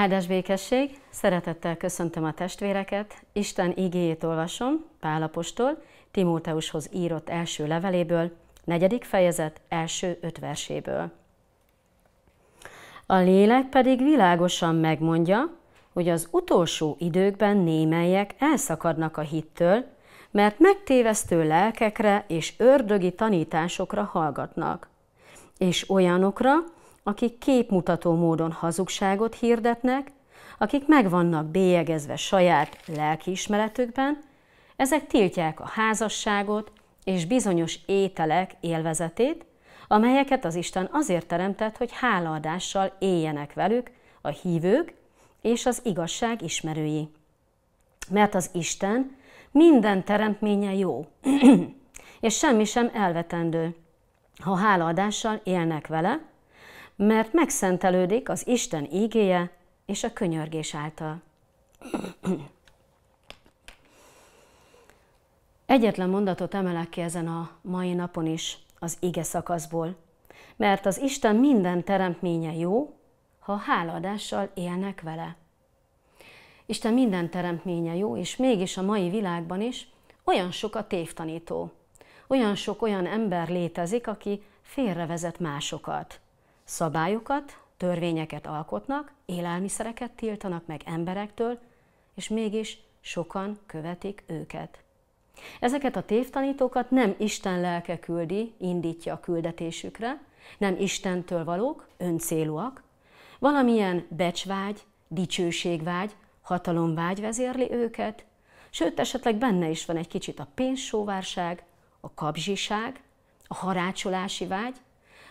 Áldás békesség, szeretettel köszöntöm a testvéreket, Isten igéjét olvasom, Pálapostól, Timóteushoz írott első leveléből, negyedik fejezet első öt verséből. A lélek pedig világosan megmondja, hogy az utolsó időkben némelyek elszakadnak a hittől, mert megtévesztő lelkekre és ördögi tanításokra hallgatnak, és olyanokra, akik képmutató módon hazugságot hirdetnek, akik meg vannak bélyegezve saját lelkiismeretükben, ezek tiltják a házasságot és bizonyos ételek élvezetét, amelyeket az Isten azért teremtett, hogy hálaadással éljenek velük a hívők és az igazság ismerői. Mert az Isten minden teremtménye jó, és semmi sem elvetendő, ha hálaadással élnek vele, mert megszentelődik az Isten ígéje és a könyörgés által. Egyetlen mondatot emelek ki ezen a mai napon is az ige szakaszból, mert az Isten minden teremtménye jó, ha háladással élnek vele. Isten minden teremtménye jó, és mégis a mai világban is olyan sok a tévtanító. Olyan sok olyan ember létezik, aki félrevezet másokat szabályokat, törvényeket alkotnak, élelmiszereket tiltanak meg emberektől, és mégis sokan követik őket. Ezeket a tévtanítókat nem Isten lelke küldi, indítja a küldetésükre, nem Istentől valók, öncélúak, valamilyen becsvágy, dicsőségvágy, hatalomvágy vezérli őket, sőt esetleg benne is van egy kicsit a pénzsóvárság, a kapzsiság, a harácsolási vágy,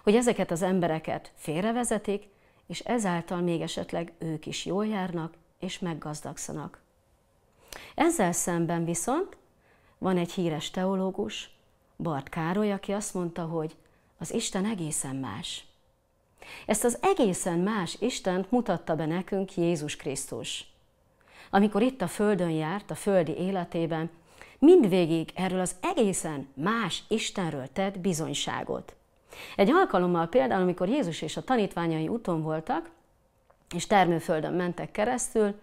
hogy ezeket az embereket félrevezetik, és ezáltal még esetleg ők is jól járnak és meggazdagszanak. Ezzel szemben viszont van egy híres teológus, Bart Károly, aki azt mondta, hogy az Isten egészen más. Ezt az egészen más Istent mutatta be nekünk Jézus Krisztus. Amikor itt a Földön járt, a földi életében, mindvégig erről az egészen más Istenről tett bizonyságot. Egy alkalommal például, amikor Jézus és a tanítványai úton voltak, és termőföldön mentek keresztül,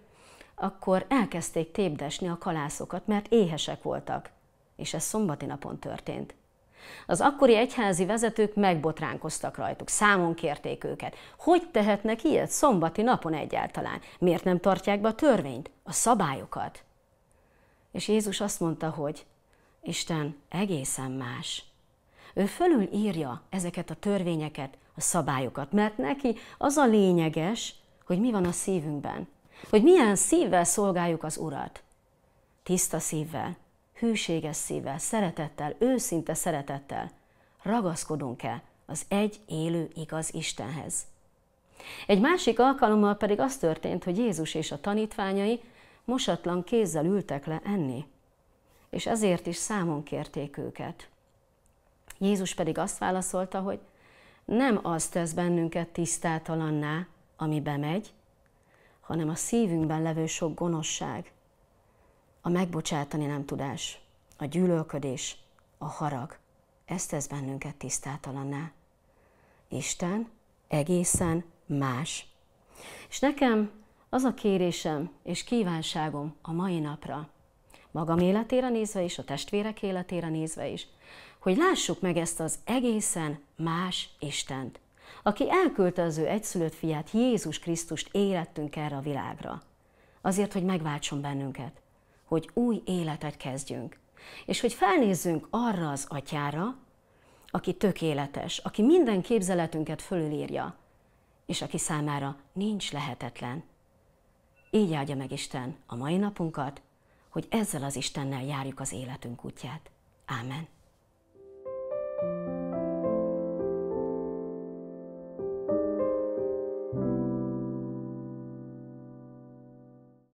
akkor elkezdték tépdesni a kalászokat, mert éhesek voltak. És ez szombati napon történt. Az akkori egyházi vezetők megbotránkoztak rajtuk, számon kérték őket. Hogy tehetnek ilyet szombati napon egyáltalán? Miért nem tartják be a törvényt, a szabályokat? És Jézus azt mondta, hogy Isten egészen más. Ő írja ezeket a törvényeket, a szabályokat, mert neki az a lényeges, hogy mi van a szívünkben. Hogy milyen szívvel szolgáljuk az Urat. Tiszta szívvel, hűséges szívvel, szeretettel, őszinte szeretettel ragaszkodunk-e az egy élő igaz Istenhez. Egy másik alkalommal pedig az történt, hogy Jézus és a tanítványai mosatlan kézzel ültek le enni, és ezért is számon kérték őket. Jézus pedig azt válaszolta, hogy nem az tesz bennünket tisztátalanná, ami bemegy, hanem a szívünkben levő sok gonoszság, a megbocsátani nem tudás, a gyűlölködés, a harag. Ez tesz bennünket tisztátalanná. Isten egészen más. És nekem az a kérésem és kívánságom a mai napra, magam életére nézve is, a testvérek életére nézve is, hogy lássuk meg ezt az egészen más Istent, aki elküldte az ő egyszülött fiát, Jézus Krisztust érettünk erre a világra, azért, hogy megváltson bennünket, hogy új életet kezdjünk, és hogy felnézzünk arra az atyára, aki tökéletes, aki minden képzeletünket fölülírja, és aki számára nincs lehetetlen. Így áldja meg Isten a mai napunkat, hogy ezzel az Istennel járjuk az életünk útját. Ámen.